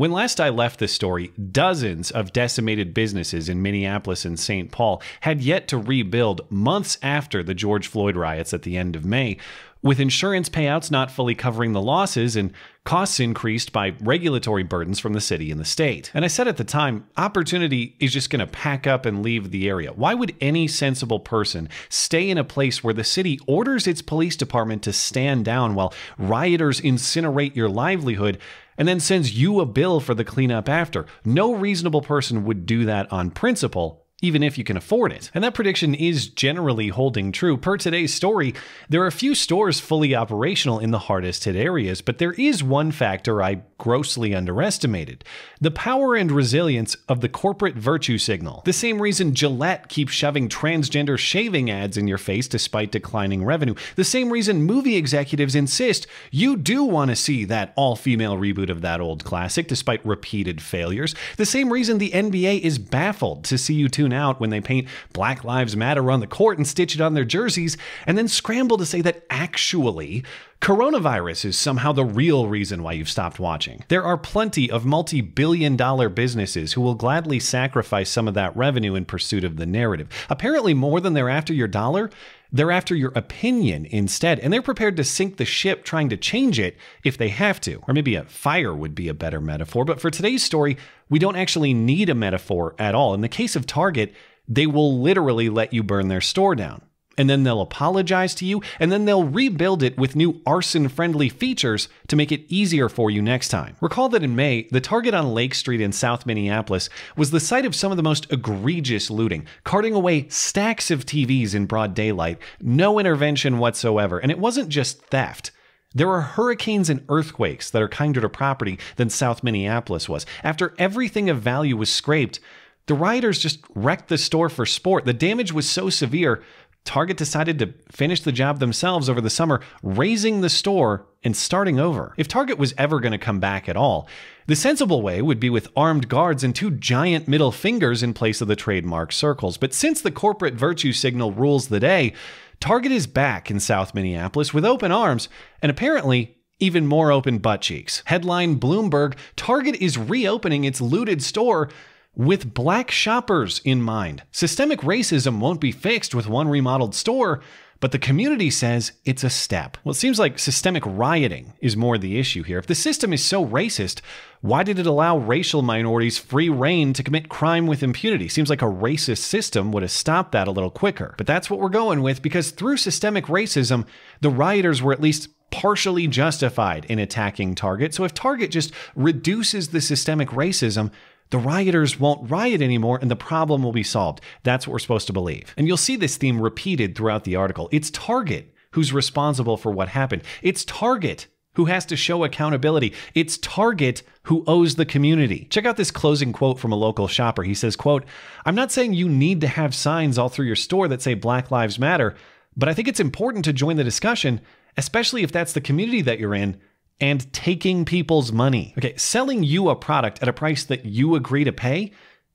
When last I left this story, dozens of decimated businesses in Minneapolis and St. Paul had yet to rebuild months after the George Floyd riots at the end of May, with insurance payouts not fully covering the losses and costs increased by regulatory burdens from the city and the state. And I said at the time, opportunity is just going to pack up and leave the area. Why would any sensible person stay in a place where the city orders its police department to stand down while rioters incinerate your livelihood and then sends you a bill for the cleanup after. No reasonable person would do that on principle, even if you can afford it. And that prediction is generally holding true. Per today's story, there are few stores fully operational in the hardest hit areas, but there is one factor I grossly underestimated the power and resilience of the corporate virtue signal. The same reason Gillette keeps shoving transgender shaving ads in your face despite declining revenue. The same reason movie executives insist you do want to see that all female reboot of that old classic despite repeated failures. The same reason the NBA is baffled to see you tune tune out when they paint Black Lives Matter on the court and stitch it on their jerseys, and then scramble to say that actually, Coronavirus is somehow the real reason why you've stopped watching. There are plenty of multi billion dollar businesses who will gladly sacrifice some of that revenue in pursuit of the narrative. Apparently, more than they're after your dollar, they're after your opinion instead, and they're prepared to sink the ship trying to change it if they have to. Or maybe a fire would be a better metaphor, but for today's story, we don't actually need a metaphor at all. In the case of Target, they will literally let you burn their store down and then they'll apologize to you, and then they'll rebuild it with new arson friendly features to make it easier for you next time. Recall that in May, the target on Lake Street in South Minneapolis was the site of some of the most egregious looting, carting away stacks of TVs in broad daylight, no intervention whatsoever, and it wasn't just theft. There are hurricanes and earthquakes that are kinder to property than South Minneapolis was. After everything of value was scraped, the rioters just wrecked the store for sport. The damage was so severe, Target decided to finish the job themselves over the summer, raising the store and starting over. If Target was ever going to come back at all, the sensible way would be with armed guards and two giant middle fingers in place of the trademark circles. But since the corporate virtue signal rules the day, Target is back in South Minneapolis with open arms and apparently even more open butt cheeks. Headline Bloomberg Target is reopening its looted store with black shoppers in mind. Systemic racism won't be fixed with one remodeled store, but the community says it's a step. Well, it seems like systemic rioting is more the issue here. If the system is so racist, why did it allow racial minorities free reign to commit crime with impunity? Seems like a racist system would have stopped that a little quicker. But that's what we're going with because through systemic racism, the rioters were at least partially justified in attacking Target. So if Target just reduces the systemic racism, the rioters won't riot anymore and the problem will be solved. That's what we're supposed to believe. And you'll see this theme repeated throughout the article. It's Target who's responsible for what happened. It's Target who has to show accountability. It's Target who owes the community. Check out this closing quote from a local shopper. He says, quote, I'm not saying you need to have signs all through your store that say Black Lives Matter, but I think it's important to join the discussion, especially if that's the community that you're in, and taking people's money. Okay, selling you a product at a price that you agree to pay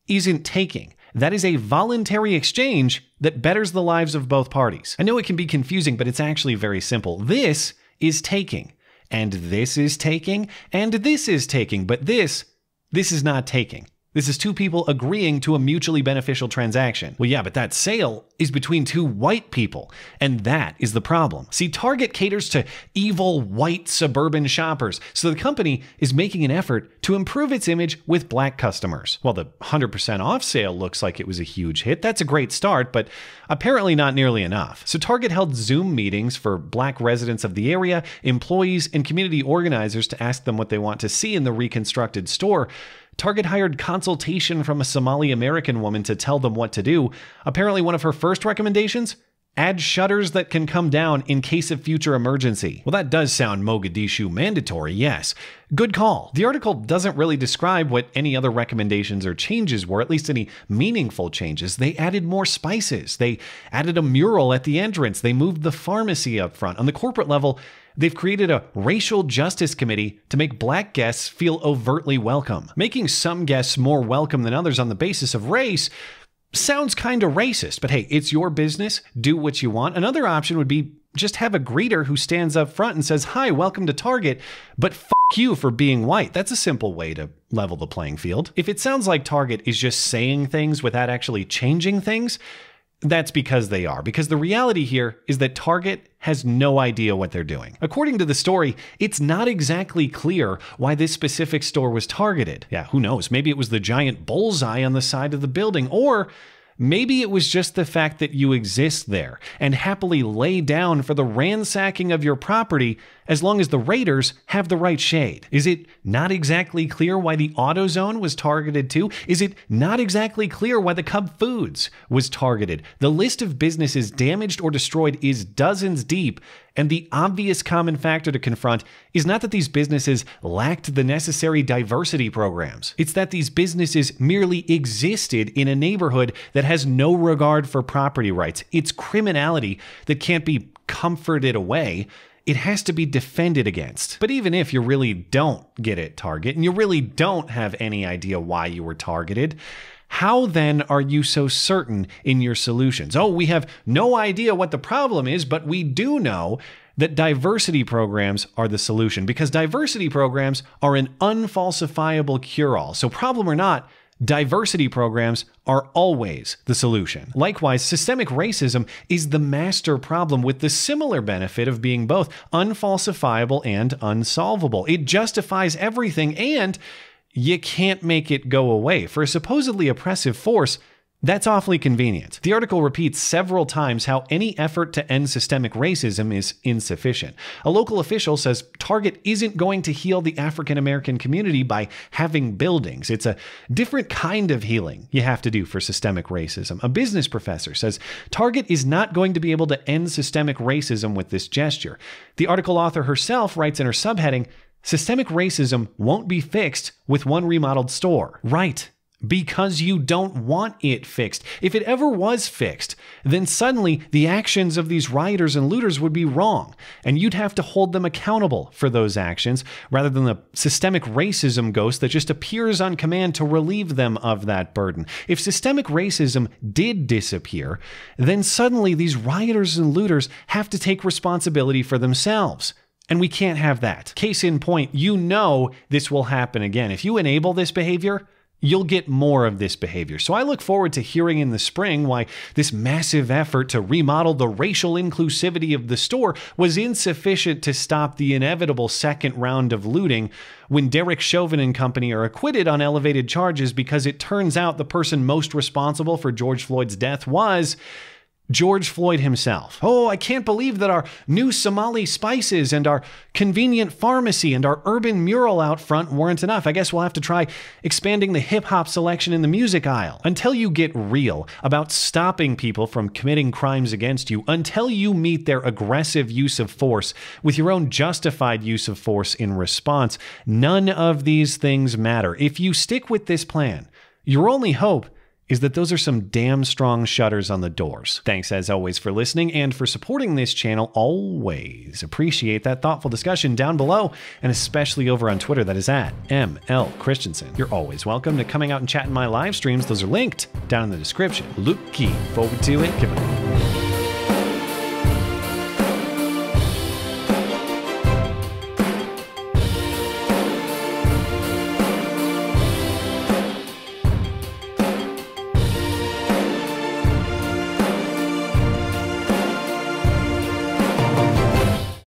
isn't taking. That is a voluntary exchange that betters the lives of both parties. I know it can be confusing, but it's actually very simple. This is taking, and this is taking, and this is taking, but this, this is not taking. This is two people agreeing to a mutually beneficial transaction. Well, yeah, but that sale is between two white people, and that is the problem. See, Target caters to evil white suburban shoppers, so the company is making an effort to improve its image with black customers. While the 100% off sale looks like it was a huge hit, that's a great start, but apparently not nearly enough. So Target held Zoom meetings for black residents of the area, employees, and community organizers to ask them what they want to see in the reconstructed store. Target hired consultation from a Somali American woman to tell them what to do. Apparently, one of her first recommendations? Add shutters that can come down in case of future emergency. Well, that does sound Mogadishu mandatory, yes. Good call. The article doesn't really describe what any other recommendations or changes were, at least any meaningful changes. They added more spices. They added a mural at the entrance. They moved the pharmacy up front. On the corporate level, They've created a racial justice committee to make black guests feel overtly welcome. Making some guests more welcome than others on the basis of race sounds kind of racist, but hey, it's your business. Do what you want. Another option would be just have a greeter who stands up front and says, Hi, welcome to Target, but f you for being white. That's a simple way to level the playing field. If it sounds like Target is just saying things without actually changing things, that's because they are, because the reality here is that Target has no idea what they're doing. According to the story, it's not exactly clear why this specific store was targeted. Yeah, who knows? Maybe it was the giant bullseye on the side of the building, or Maybe it was just the fact that you exist there and happily lay down for the ransacking of your property as long as the raiders have the right shade. Is it not exactly clear why the AutoZone was targeted too? Is it not exactly clear why the Cub Foods was targeted? The list of businesses damaged or destroyed is dozens deep, and the obvious common factor to confront is not that these businesses lacked the necessary diversity programs. It's that these businesses merely existed in a neighborhood that that has no regard for property rights. It's criminality that can't be comforted away. It has to be defended against. But even if you really don't get it, Target, and you really don't have any idea why you were targeted, how then are you so certain in your solutions? Oh, we have no idea what the problem is, but we do know that diversity programs are the solution because diversity programs are an unfalsifiable cure all. So, problem or not, Diversity programs are always the solution. Likewise, systemic racism is the master problem with the similar benefit of being both unfalsifiable and unsolvable. It justifies everything and you can't make it go away. For a supposedly oppressive force, that's awfully convenient. The article repeats several times how any effort to end systemic racism is insufficient. A local official says Target isn't going to heal the African American community by having buildings. It's a different kind of healing you have to do for systemic racism. A business professor says Target is not going to be able to end systemic racism with this gesture. The article author herself writes in her subheading, Systemic racism won't be fixed with one remodeled store. Right because you don't want it fixed. If it ever was fixed, then suddenly the actions of these rioters and looters would be wrong, and you'd have to hold them accountable for those actions rather than the systemic racism ghost that just appears on command to relieve them of that burden. If systemic racism did disappear, then suddenly these rioters and looters have to take responsibility for themselves. And we can't have that. Case in point, you know this will happen again. If you enable this behavior, you'll get more of this behavior. So I look forward to hearing in the spring why this massive effort to remodel the racial inclusivity of the store was insufficient to stop the inevitable second round of looting when Derek Chauvin and company are acquitted on elevated charges because it turns out the person most responsible for George Floyd's death was George Floyd himself. Oh, I can't believe that our new Somali spices and our convenient pharmacy and our urban mural out front weren't enough. I guess we'll have to try expanding the hip hop selection in the music aisle. Until you get real about stopping people from committing crimes against you, until you meet their aggressive use of force with your own justified use of force in response, none of these things matter. If you stick with this plan, your only hope is that those are some damn strong shutters on the doors. Thanks as always for listening and for supporting this channel. Always appreciate that thoughtful discussion down below and especially over on Twitter that is at ML Christensen. You're always welcome to coming out and chatting my live streams. Those are linked down in the description. Looking forward to it. Goodbye.